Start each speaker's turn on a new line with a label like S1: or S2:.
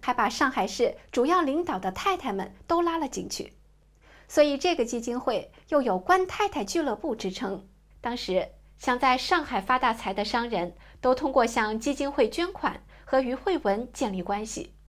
S1: 还把上海市主要领导的太太们都拉了进去，所以这个基金会又有“官太太俱乐部”之称。当时想在上海发大财的商人，都通过向基金会捐款和于慧文建立关系。